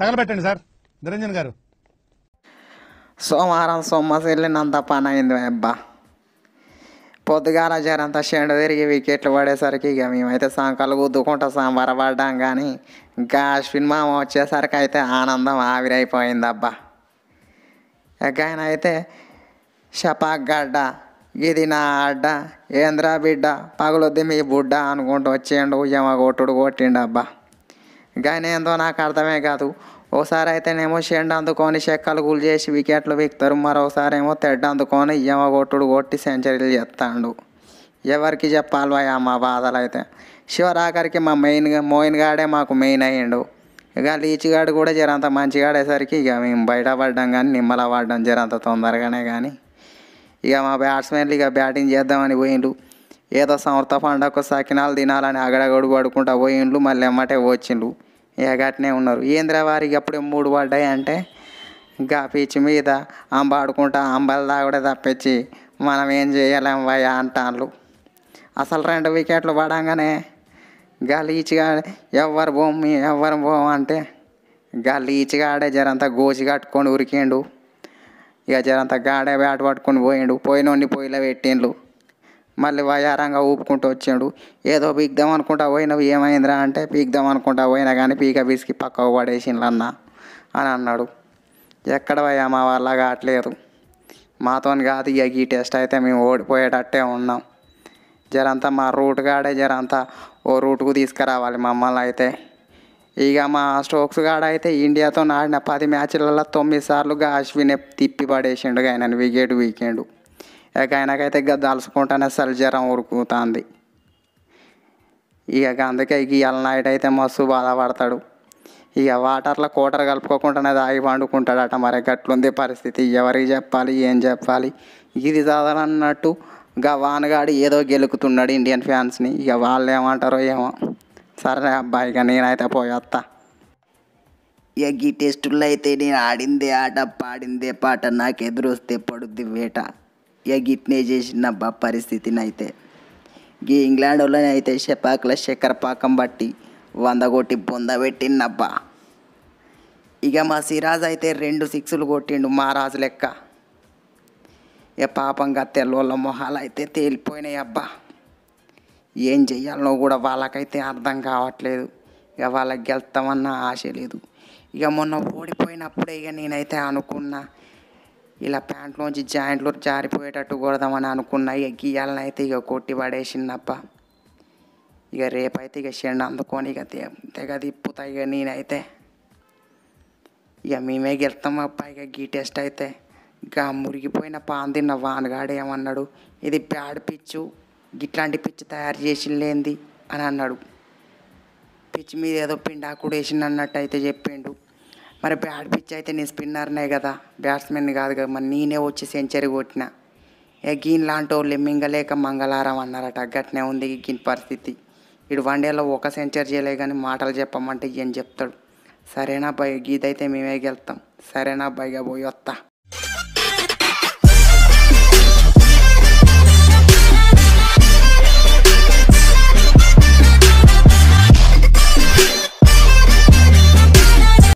తగలబెట్టండి sir Niranjan గారు సోమవారం పని అయింది అబ్బా పొద్దుగాల జరంతా షెండు తిరిగి వికెట్లు పడేసరికి ఇక మేమైతే సంకలు గుద్దుకుంటా పడ్డాం కానీ ఇంకా అశ్విన్ మామ వచ్చేసరికి అయితే ఆనందం ఆవిరైపోయింది అబ్బా ఆయన అయితే గడ్డ ఇది నా అడ్డ ఏంద్రా బిడ్డ పగులొద్ది మీ బుడ్డ అనుకుంటూ వచ్చేయండు ఉయ్యమ్మ కొట్టుడు కొట్టిండు అబ్బా కానీ ఏందో నాకు అర్థమే కాదు ఓసారి అయితేనేమో షెండ్ అందుకొని చెక్కలు గుల్ చేసి వికెట్లు విక్తారు మరోసారి ఏమో తెడ్డ అందుకొని యమ కొట్టుడు కొట్టి సెంచరీలు చేస్తాడు ఎవరికి చెప్పాలి భయ మా బాధలు అయితే శివరాఖరికి మా మెయిన్ మోయిన్ గాడే మాకు మెయిన్ అయ్యిండు ఇక లీచిగాడు కూడా జరంత మంచిగాడేసరికి ఇక మేము బయటపడ్డాం కానీ నిమ్మల పడ్డాం జరంత తొందరగానే కానీ ఇక మా బ్యాట్స్మెన్లు ఇక బ్యాటింగ్ చేద్దామని పోయిండు ఏదో సంవృత పండగకు సకినాలు తినాలని అగడగడు పడుకుంటా పోయిండ్లు మళ్ళీ ఎమ్మటే వచ్చిండ్లు ఏగాటనే ఉన్నారు ఏంద్ర వారికి అప్పుడే మూడు పడ్డాయి అంటే ఇంకా పీచి మీద అంబ ఆడుకుంటా అంబలు దాగుడే తప్పించి మనం ఏం చేయలేం వయ్యా అంటాన్లు అసలు రెండు వికెట్లు పడంగానే గలీచిగా ఎవ్వరు బొమ్మి ఎవ్వరు బొమ్మ అంటే గలీచిగా ఆడే జరంతా గోచి కట్టుకొని ఉరికిండు ఇక జరంతా గాడే బ్యాట్ పట్టుకొని పోయిండు పోయినోడిని పొయ్యిలో పెట్టిండు మళ్ళీ వయారంగా ఊపుకుంటూ వచ్చాడు ఏదో పీక్దాం అనుకుంటా పోయినవి ఏమైందిరా అంటే పీక్దాం అనుకుంటా పోయినా కానీ పీక పీసికి పక్కకు పడేసిండ్లన్న అని అన్నాడు ఎక్కడ పోయా మా వల్ల కావట్లేదు మాతో కాదు ఇక ఈ టెస్ట్ అయితే మేము ఓడిపోయేటట్టే ఉన్నాం జరంతా మా రూట్ కాడే జరంతా ఓ రూట్కు తీసుకురావాలి మమ్మల్ని అయితే ఇక మా స్టోక్స్ కాడ అయితే ఇండియాతో ఆడిన పది మ్యాచ్లలో తొమ్మిది సార్లుగా అశ్విన్ తిప్పి పడేసిండు ఆయన వికెట్ వీకెండు ఇక ఆయనకైతే ఇక దలుచుకుంటానే అసలు జ్వరం ఉరుకుతుంది ఇక అందుకే ఇక ఇవాళ నైట్ అయితే మస్తు బాధపడతాడు ఇక వాటర్లో కోటర్ కలుపుకోకుండానే తాగి అట మరి గట్లుంది పరిస్థితి ఎవరికి చెప్పాలి ఏం చెప్పాలి ఇది చదవనన్నట్టు ఇక వానగాడు ఏదో గెలుకుతున్నాడు ఇండియన్ ఫ్యాన్స్ని ఇక వాళ్ళు ఏమంటారో ఏమో సరే అబ్బాయి ఇక నేనైతే పోయొత్తా ఇక ఈ టెస్టుల్లో అయితే నేను ఆడిందే ఆట పాడిందే పాట నాకు ఎదురొస్తే పడుద్ది వేట ఇక చేసిన చేసిందబ్బా పరిస్థితిని అయితే గీ ఇంగ్లాండ్ వాళ్ళని అయితే షపాకుల చక్కెర పాకం బట్టి వంద కొట్టి బొంద పెట్టిందబ్బా ఇక మా సిరాజ్ అయితే రెండు సిక్స్లు కొట్టిండు మహారాజు లెక్క ఇక పాపంగా తెల్లోళ్ళ మొహాలు అయితే తేలిపోయినాయి అబ్బా ఏం చెయ్యాలనో కూడా వాళ్ళకైతే అర్థం కావట్లేదు ఇక వాళ్ళకి గెలుస్తామన్న ఆశ లేదు ఇక మొన్న ఓడిపోయినప్పుడే ఇక నేనైతే అనుకున్నా ఇలా ప్యాంట్లోంచి జాయింట్లు జారిపోయేటట్టు కొడదామని అనుకున్నా ఇక అయితే ఇక కొట్టి పడేసిందప్ప ఇక రేపైతే ఇక షెండ్ అందుకొని ఇక తెగ తిప్పుతాయి ఇక నేనైతే ఇక మేమే గెలుతాం అప్ప ఇక గీ టెస్ట్ అయితే ఇక మురిగిపోయిన పాన్ తిన్న వానగాడు ఏమన్నాడు ఇది బ్యాడ్ పిచ్చు ఇట్లాంటి పిచ్చి తయారు చేసిందేంది అని అన్నాడు పిచ్చి మీద ఏదో పిండాకుడు వేసింది అన్నట్టు అయితే చెప్పిండు మరి బ్యాట్ పిచ్ అయితే నేను స్పిన్నర్నే కదా బ్యాట్స్మెన్ కాదు కదా మరి నేనే వచ్చి సెంచరీ కొట్టిన ఏ గీన్ లాంటి వాళ్ళు మింగలేక మంగళారం అన్నారట అగ్గట్నే ఉంది గీన్ పరిస్థితి వన్ వన్డేలో ఒక సెంచరీ చేయలే కానీ మాటలు చెప్పమంటే ఏం చెప్తాడు సరేనా భయ గీదైతే మేమే గెలుతాం సరేనా భయ్యా పోయి వస్తా